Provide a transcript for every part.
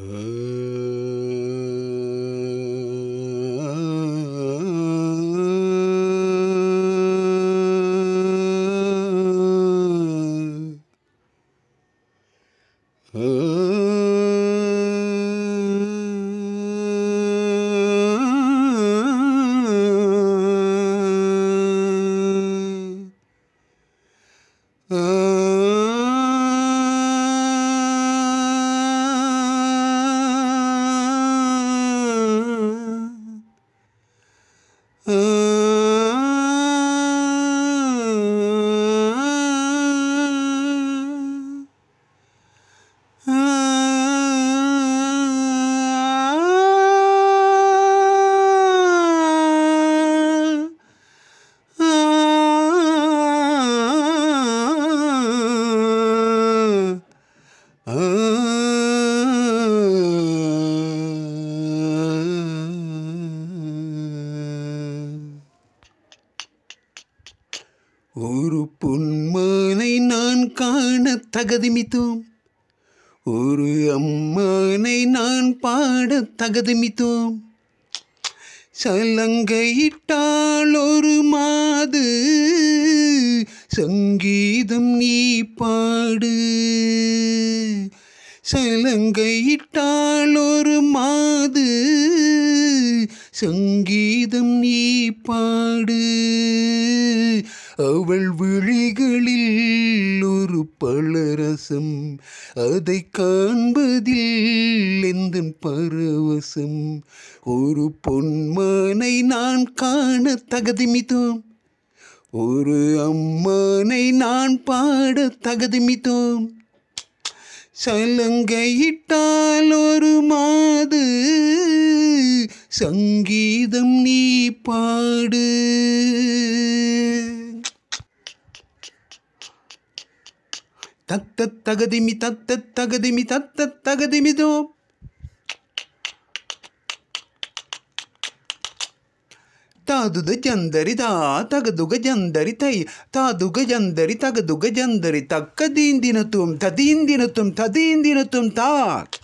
Uh... ஒரு பொன்மானை நான் காண தகதிமித்தோம் ஒரு அம்மானை நான் பாட தகதிமித்தோம் சலங்கையிட்டால் ஒரு மாது சங்கீதம் நீ பாடு சலங்கையிட்டால் ஒரு மாது சங்கீதம் நீ பாடு பரவசம் அதை காண்பதில் எந்த பரவசம் ஒரு பொன்மனை நான் காண தகுதிமித்தோம் ஒரு அம்மனை நான் பாட தகுதிமித்தோம் சலங்கையிட்டால் ஒரு மாது சங்கீதம் நீ பாடு तक तक तग दिमी तक तक तग दिमी तक तक तग दिमी दो तादुग जंदरी ता तगदुग जंदरी तई तादुग जंदरी तगदुग जंदरी तक दीन दिन तुम तदीन दिन तुम तदीन दिन तुम ताक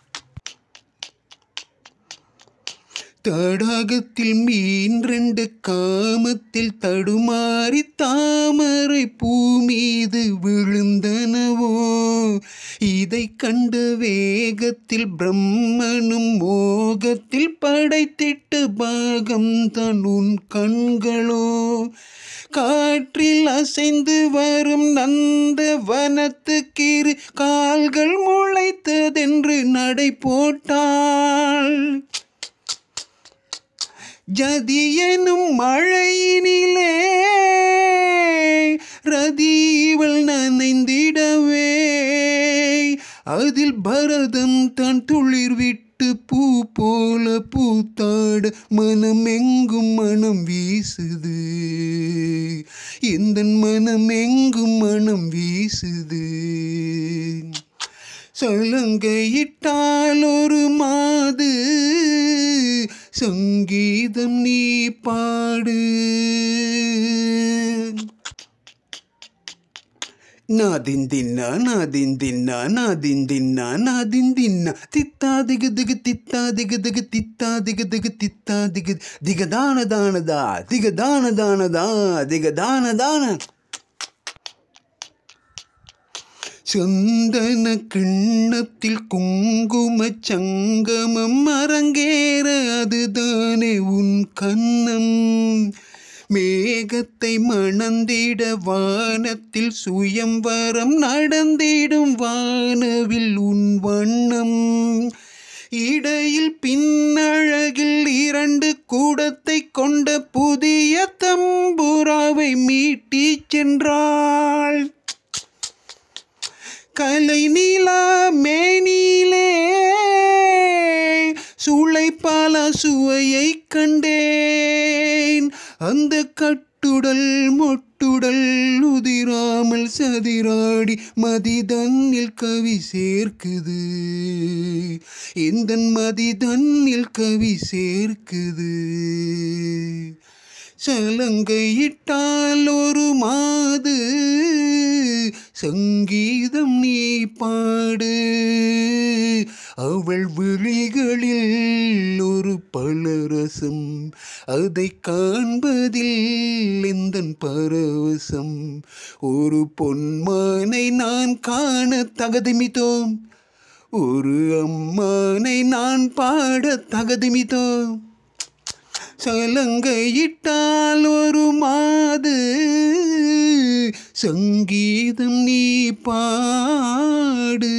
தடாகத்தில் மீன் ரெண்டு காமத்தில் தடுமாறி தாமரை பூ மீது விழுந்தனவோ இதை கண்டு வேகத்தில் பிரம்மனும் மோகத்தில் படைத்திட்டு பாகம் தன் உன் கண்களோ காற்றில் அசைந்து வரும் நந்த வனத்து கீறு கால்கள் முளைத்ததென்று நடை போட்டாள் ஜதியனும் மழையினிலே ரதீவள் நனைந்திடவே அதில் பரதம் தன் துளிர் விட்டு பூ போல பூத்தாடு மனம் எங்கும் மனம் வீசுது எந்த மனம் எங்கும் மனம் வீசுது சலங்கையிட்டால் ஒரு மாது சங்கீதம் நீ பாடு நாதின் தின்னா நாதின் தின்னா நாதின் தின்னா நாதின் தின்னா தித்தா திகு திகு தித்தா திகு திகு தித்தா திகு திகு தித்தா திகு திகதான தானதா திகதான தானதா திகதான தான சொந்தன கிண்ணத்தில் குங்கும சங்கமம் அரங்கேற அதுதானே உன் கண்ணம் மேகத்தை மணந்திட வானத்தில் சுயம் வரம் நடந்திடும் வானவில் உன் வண்ணம் இடையில் பின்னழகில் இரண்டு கூடத்தை கொண்ட புதிய தம்புராவை மீட்டிச் சென்றார் கலை நீலா மேனிலே சூளைப்பால சுவையை கண்டேன் அந்த கட்டுடல் மொட்டுடல் உதிராமல் சதிராடி மதிதன்னில் கவி சேர்க்குது இந்த மதிதன்னில் கவி சேர்க்குது சலங்கையிட்டால் ஒரு மாது சங்கீதம் நீ பாடு அவள் விழிகளில் ஒரு பலரசம் அதை காண்பதில் எந்த பரவசம் ஒரு பொன்மானை நான் காண தகதிமித்தோம் ஒரு அம்மானை நான் பாட தகதிமித்தோம் சலங்கையிட்டால் ஒரு மாது சங்கீதம் நீ பாடு